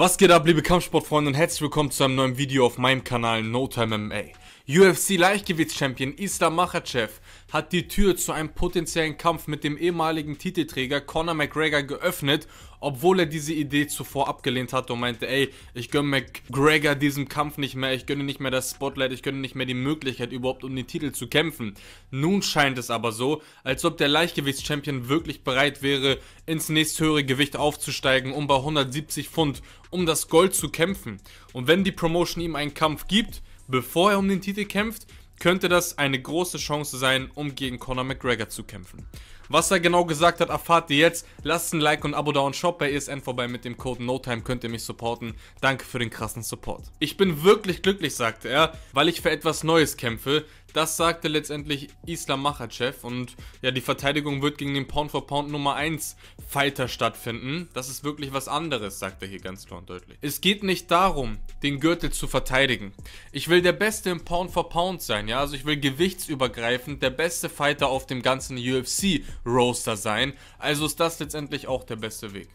Was geht ab, liebe Kampfsportfreunde und herzlich willkommen zu einem neuen Video auf meinem Kanal No Time MMA. UFC-Leichtgewichts-Champion Islam Makhachev hat die Tür zu einem potenziellen Kampf mit dem ehemaligen Titelträger Conor McGregor geöffnet, obwohl er diese Idee zuvor abgelehnt hatte und meinte, ey, ich gönne McGregor diesem Kampf nicht mehr, ich gönne nicht mehr das Spotlight, ich gönne nicht mehr die Möglichkeit überhaupt um den Titel zu kämpfen. Nun scheint es aber so, als ob der Leichtgewichts-Champion wirklich bereit wäre, ins nächsthöhere Gewicht aufzusteigen, um bei 170 Pfund um das Gold zu kämpfen. Und wenn die Promotion ihm einen Kampf gibt, bevor er um den Titel kämpft, könnte das eine große Chance sein, um gegen Conor McGregor zu kämpfen. Was er genau gesagt hat, erfahrt ihr jetzt. Lasst ein Like und ein Abo da und schaut bei ESN vorbei mit dem Code NOTIME, könnt ihr mich supporten. Danke für den krassen Support. Ich bin wirklich glücklich, sagte er, weil ich für etwas Neues kämpfe, das sagte letztendlich Islam Machachev und ja, die Verteidigung wird gegen den Pound-for-Pound Nummer 1 Fighter stattfinden. Das ist wirklich was anderes, sagt er hier ganz klar und deutlich. Es geht nicht darum, den Gürtel zu verteidigen. Ich will der Beste im Pound-for-Pound -Pound sein, ja, also ich will gewichtsübergreifend der beste Fighter auf dem ganzen UFC-Roaster sein. Also ist das letztendlich auch der beste Weg.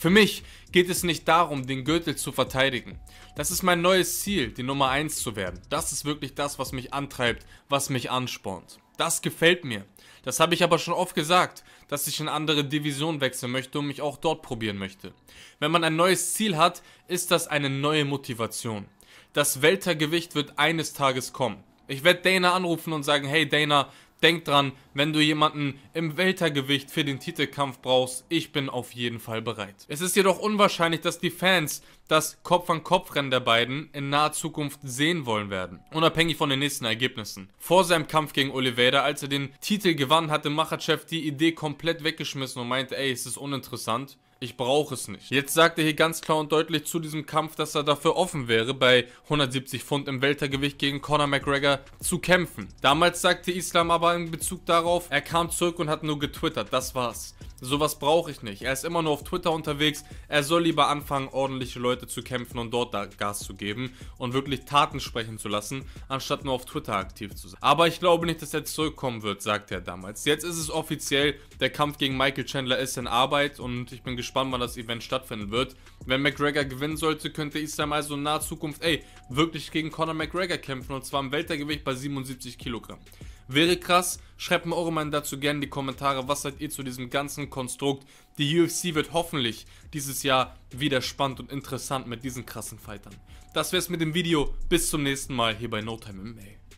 Für mich geht es nicht darum, den Gürtel zu verteidigen. Das ist mein neues Ziel, die Nummer 1 zu werden. Das ist wirklich das, was mich antreibt, was mich anspornt. Das gefällt mir. Das habe ich aber schon oft gesagt, dass ich in andere Divisionen wechseln möchte und mich auch dort probieren möchte. Wenn man ein neues Ziel hat, ist das eine neue Motivation. Das Weltergewicht wird eines Tages kommen. Ich werde Dana anrufen und sagen, hey Dana, Denk dran, wenn du jemanden im Weltergewicht für den Titelkampf brauchst, ich bin auf jeden Fall bereit. Es ist jedoch unwahrscheinlich, dass die Fans das Kopf-an-Kopf-Rennen der beiden in naher Zukunft sehen wollen werden, unabhängig von den nächsten Ergebnissen. Vor seinem Kampf gegen Oliveira, als er den Titel gewann, hatte Machachev die Idee komplett weggeschmissen und meinte, ey, es ist uninteressant. Ich brauche es nicht. Jetzt sagt er hier ganz klar und deutlich zu diesem Kampf, dass er dafür offen wäre, bei 170 Pfund im Weltergewicht gegen Conor McGregor zu kämpfen. Damals sagte Islam aber in Bezug darauf, er kam zurück und hat nur getwittert. Das war's. Sowas brauche ich nicht. Er ist immer nur auf Twitter unterwegs. Er soll lieber anfangen, ordentliche Leute zu kämpfen und dort Gas zu geben und wirklich Taten sprechen zu lassen, anstatt nur auf Twitter aktiv zu sein. Aber ich glaube nicht, dass er zurückkommen wird, sagte er damals. Jetzt ist es offiziell, der Kampf gegen Michael Chandler ist in Arbeit und ich bin gespannt, wann das Event stattfinden wird. Wenn McGregor gewinnen sollte, könnte Islam also in naher Zukunft, ey, wirklich gegen Conor McGregor kämpfen und zwar im Weltergewicht bei 77 Kilogramm. Wäre krass. Schreibt mir eure Meinung dazu gerne in die Kommentare. Was seid ihr zu diesem ganzen Konstrukt? Die UFC wird hoffentlich dieses Jahr wieder spannend und interessant mit diesen krassen Fightern. Das wär's mit dem Video. Bis zum nächsten Mal hier bei No Time MMA.